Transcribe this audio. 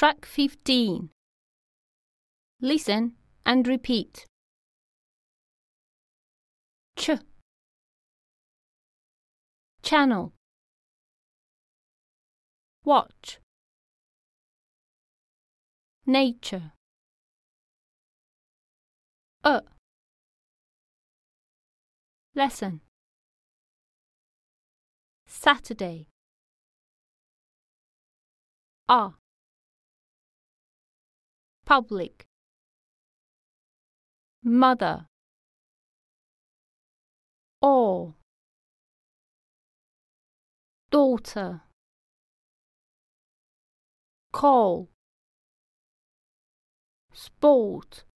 Track 15. Listen and repeat. Ch Channel Watch Nature Uh Lesson Saturday Ah public mother or daughter call sport